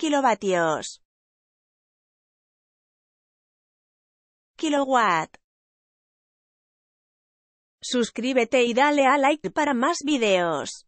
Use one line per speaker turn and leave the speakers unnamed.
kilovatios kilowatt Suscríbete y dale a like para más videos.